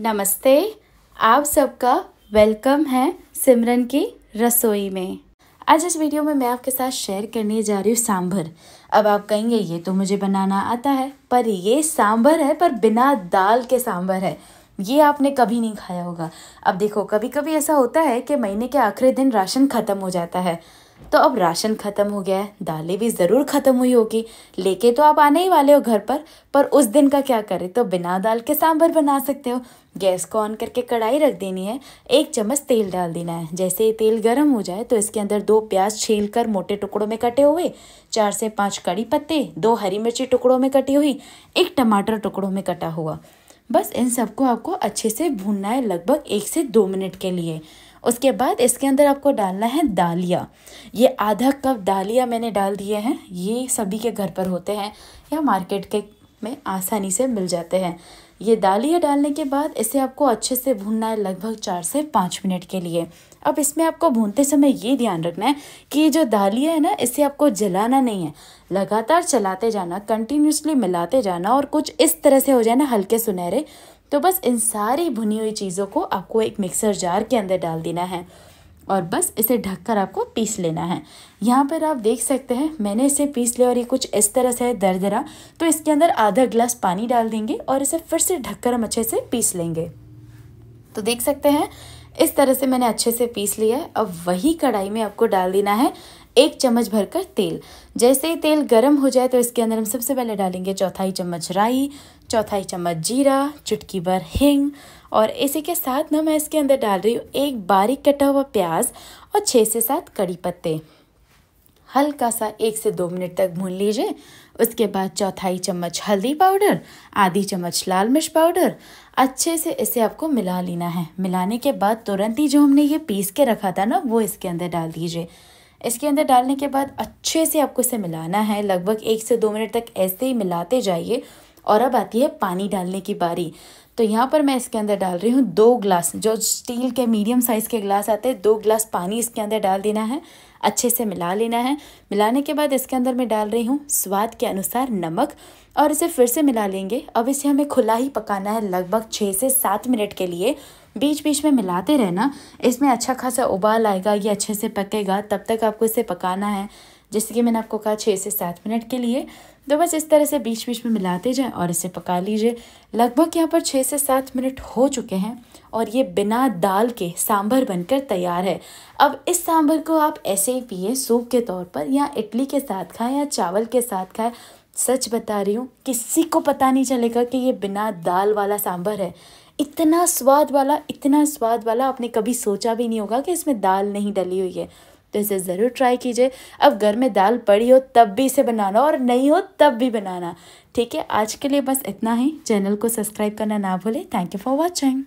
नमस्ते आप सबका वेलकम है सिमरन की रसोई में आज इस वीडियो में मैं आपके साथ शेयर करने जा रही हूँ सांभर अब आप कहेंगे ये तो मुझे बनाना आता है पर ये सांभर है पर बिना दाल के सांभर है ये आपने कभी नहीं खाया होगा अब देखो कभी कभी ऐसा होता है कि महीने के आखिरी दिन राशन ख़त्म हो जाता है तो अब राशन ख़त्म हो गया है दालें भी ज़रूर ख़त्म हुई होगी लेके तो आप आने ही वाले हो घर पर पर उस दिन का क्या करें तो बिना दाल के सांभर बना सकते हो गैस को ऑन करके कढ़ाई रख देनी है एक चम्मच तेल डाल देना है जैसे ये तेल गर्म हो जाए तो इसके अंदर दो प्याज छील कर मोटे टुकड़ों में कटे हुए चार से पाँच कड़ी पत्ते दो हरी मिर्ची टुकड़ों में कटी हुई एक टमाटर टुकड़ों में कटा हुआ बस इन सबको आपको अच्छे से भूनना है लगभग एक से दो मिनट के लिए उसके बाद इसके अंदर आपको डालना है दालिया ये आधा कप दालिया मैंने डाल दिए हैं ये सभी के घर पर होते हैं या मार्केट के में आसानी से मिल जाते हैं ये दालिया डालने के बाद इसे आपको अच्छे से भूनना है लगभग चार से पाँच मिनट के लिए अब इसमें आपको भूनते समय ये ध्यान रखना है कि जो दालिया है ना इसे आपको जलाना नहीं है लगातार चलाते जाना कंटिन्यूसली मिलाते जाना और कुछ इस तरह से हो जाए ना हल्के सुनहरे तो बस इन सारी भुनी हुई चीज़ों को आपको एक मिक्सर जार के अंदर डाल देना है और बस इसे ढककर आपको पीस लेना है यहाँ पर आप देख सकते हैं मैंने इसे पीस लिया और ये कुछ इस तरह से है दरदरा तो इसके अंदर आधा गिलास पानी डाल देंगे और इसे फिर से ढककर हम अच्छे से पीस लेंगे तो देख सकते हैं इस तरह से मैंने अच्छे से पीस लिया है अब वही कढ़ाई में आपको डाल देना है एक चम्मच भरकर तेल जैसे ही तेल गर्म हो जाए तो इसके अंदर हम सबसे पहले डालेंगे चौथाई चम्मच राई चौथाई चम्मच जीरा चुटकी भर हिंग और इसी के साथ ना मैं इसके अंदर डाल रही हूँ एक बारीक कटा हुआ प्याज और छः से सात कड़ी पत्ते हल्का सा एक से दो मिनट तक भून लीजिए उसके बाद चौथाई चम्मच हल्दी पाउडर आधी चम्मच लाल मिर्च पाउडर अच्छे से इसे आपको मिला लेना है मिलाने के बाद तुरंत ही जो हमने ये पीस के रखा था ना वो इसके अंदर डाल दीजिए इसके अंदर डालने के बाद अच्छे से आपको इसे मिलाना है लगभग एक से दो मिनट तक ऐसे ही मिलाते जाइए और अब आती है पानी डालने की बारी तो यहाँ पर मैं इसके अंदर डाल रही हूँ दो ग्लास जो स्टील के मीडियम साइज़ के ग्लास आते हैं दो ग्लास पानी इसके अंदर डाल देना है अच्छे से मिला लेना है मिलाने के बाद इसके अंदर मैं डाल रही हूँ स्वाद के अनुसार नमक और इसे फिर से मिला लेंगे अब इसे हमें खुला ही पकाना है लगभग छः से सात मिनट के लिए बीच बीच में मिलाते रहना इसमें अच्छा खासा उबाल आएगा ये अच्छे से पकेगा तब तक आपको इसे पकाना है जैसे कि मैंने आपको कहा छः से सात मिनट के लिए तो बस इस तरह से बीच बीच में मिलाते जाएं और इसे पका लीजिए लगभग यहाँ पर छः से सात मिनट हो चुके हैं और ये बिना दाल के सांभर बनकर तैयार है अब इस सांभर को आप ऐसे ही पिए सूप के तौर पर या इडली के साथ खाएं या चावल के साथ खाएं सच बता रही हूँ किसी को पता नहीं चलेगा कि ये बिना दाल वाला सांभर है इतना स्वाद वाला इतना स्वाद वाला आपने कभी सोचा भी नहीं होगा कि इसमें दाल नहीं डली हुई है तो इसे ज़रूर ट्राई कीजिए अब घर में दाल पड़ी हो तब भी इसे बनाना और नहीं हो तब भी बनाना ठीक है आज के लिए बस इतना ही चैनल को सब्सक्राइब करना ना भूलें थैंक यू फॉर वॉचिंग